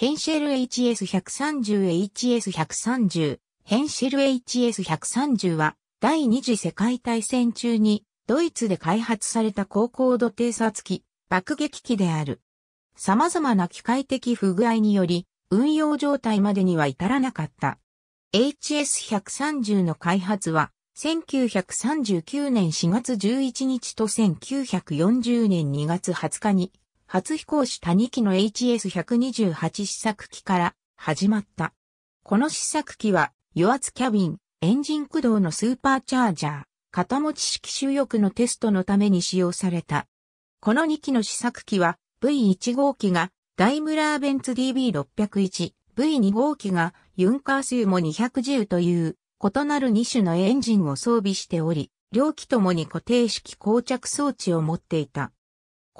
ヘンシェル HS130HS130、ヘンシェル HS130 は、第二次世界大戦中に、ドイツで開発された高高度偵察機、爆撃機である。様々な機械的不具合により、運用状態までには至らなかった。HS130 の開発は、1939年4月11日と1940年2月20日に初飛行士谷2機の HS128 試作機から始まった。この試作機は油圧キャビン、エンジン駆動のスーパーチャージャー、肩持ち式収翼のテストのために使用された。この2機の試作機は V1 号機がダイムラーベンツ DB601、V2 号機がユンカースユモ210という異なる2種のエンジンを装備しており、両機ともに固定式膠着装置を持っていた。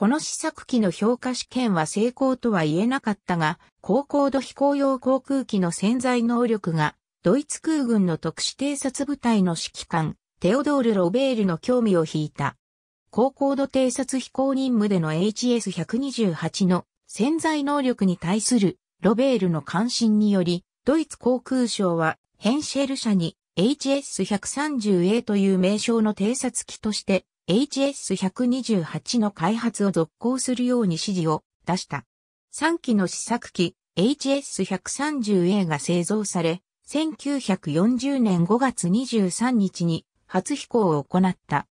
この試作機の評価試験は成功とは言えなかったが、高高度飛行用航空機の潜在能力が、ドイツ空軍の特殊偵察部隊の指揮官、テオドール・ロベールの興味を引いた。高高度偵察飛行任務での HS-128 の潜在能力に対するロベールの関心により、ドイツ航空省はヘンシェル社に HS-130A という名称の偵察機として HS128 の開発を続行するように指示を出した。3機の試作機 HS130A が製造され、1940年5月23日に初飛行を行った。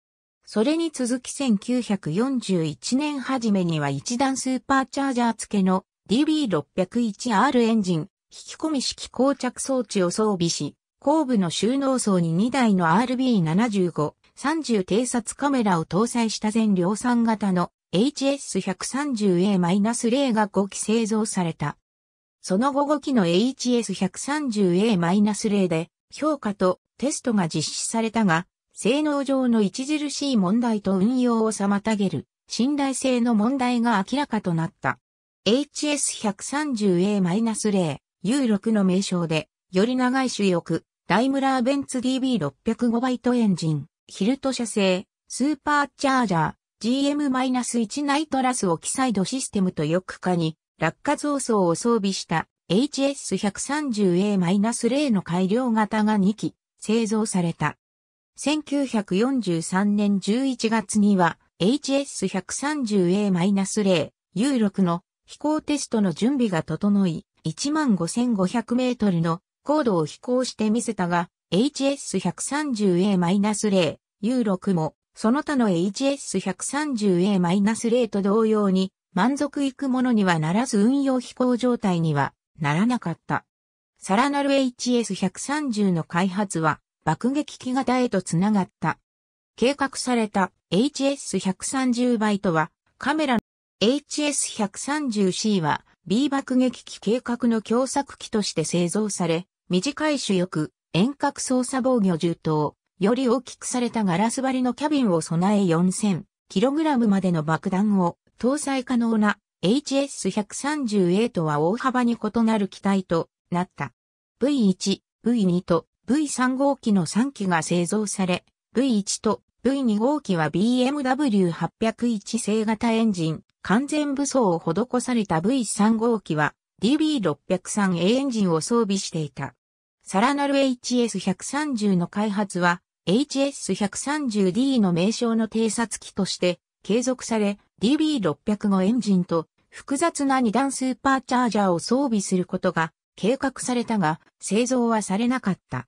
それに続き1941年初めには一段スーパーチャージャー付けの DB601R エンジン、引き込み式膠着装置を装備し、後部の収納層に2台の RB75 30偵察カメラを搭載した全量産型の HS130A-0 が5機製造された。その後5機の HS130A-0 で評価とテストが実施されたが、性能上の著しい問題と運用を妨げる信頼性の問題が明らかとなった。HS130A-0 U6 の名称で、より長い主翼、ダイムラーベンツ DB605 バイトエンジン、ヒルト社製、スーパーチャージャー、GM-1 ナイトラスオキサイドシステムとよくかに、落下増装を装備した HS130A-0 の改良型が2機製造された。1943年11月には HS130A-0 U6 の飛行テストの準備が整い、15,500メートルの高度を飛行してみせたが、HS130A-0、U6 も、その他の HS130A-0 と同様に、満足いくものにはならず運用飛行状態にはならなかった。さらなる HS130 の開発は、爆撃機型へとつながった。計画された HS130 バイトは、カメラの HS130C は B 爆撃機計画の共作機として製造され、短い主翼、遠隔操作防御銃刀、より大きくされたガラス張りのキャビンを備え 4000kg までの爆弾を搭載可能な HS130A とは大幅に異なる機体となった。V1、V2 と V3 号機の3機が製造され、V1 と V2 号機は BMW801 製型エンジン、完全武装を施された V3 号機は DB603A エンジンを装備していた。サラナル HS130 の開発は HS130D の名称の偵察機として継続され DB605 エンジンと複雑な二段スーパーチャージャーを装備することが計画されたが製造はされなかった。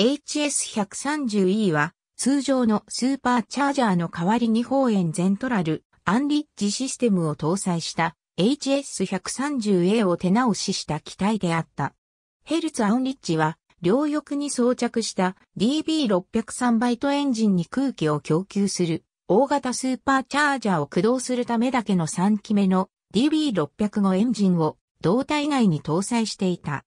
HS130E は通常のスーパーチャージャーの代わりに方円ゼントラルアンリッジシステムを搭載した HS130A を手直しした機体であった。ヘルツ・アンリッチは、両翼に装着した DB603 バイトエンジンに空気を供給する大型スーパーチャージャーを駆動するためだけの3機目の DB605 エンジンを胴体内に搭載していた。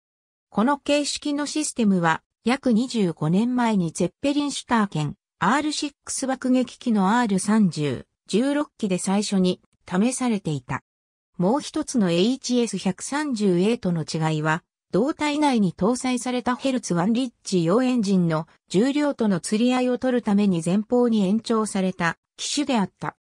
この形式のシステムは約25年前にゼッペリンシュター県 R6 爆撃機の R30、16機で最初に試されていた。もう一つの HS130A との違いは胴体内に搭載されたヘルツワンリッチ用エンジンの重量との釣り合いを取るために前方に延長された機種であった。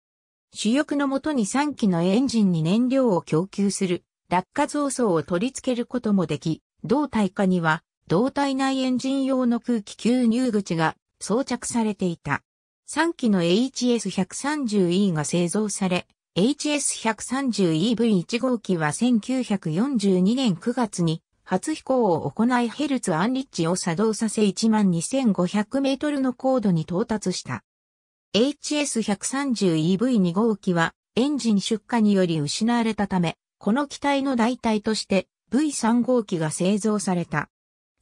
主翼のもとに3機のエンジンに燃料を供給する落下増層を取り付けることもでき、胴体下には胴体内エンジン用の空気吸入口が装着されていた。3機の HS130E が製造され、HS130EV1 号機は1942年9月に初飛行を行いヘルツ・アンリッチを作動させ12500メートルの高度に到達した。HS130EV2 号機はエンジン出荷により失われたため、この機体の代替として V3 号機が製造された。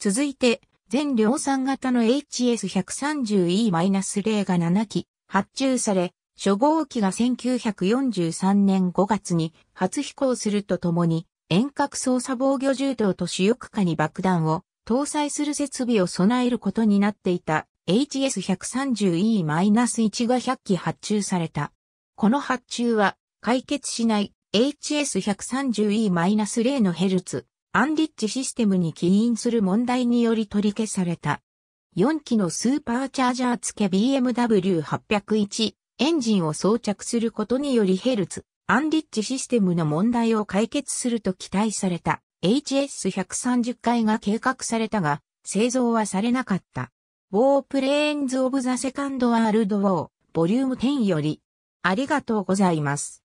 続いて、全量産型の HS130E-0 が7機発注され、初号機が1943年5月に初飛行するとともに、遠隔操作防御銃刀と主翼下に爆弾を搭載する設備を備えることになっていた HS130E-1 が100機発注された。この発注は解決しない HS130E-0 のヘルツ、アンリッチシステムに起因する問題により取り消された。4機のスーパーチャージャー付け BMW801 エンジンを装着することによりヘルツ、アンリッチシステムの問題を解決すると期待された HS130 回が計画されたが、製造はされなかった。ウォープレーンズ・オブ・ザ・セカンド・ワールド・ウォー、ボリューム10より、ありがとうございます。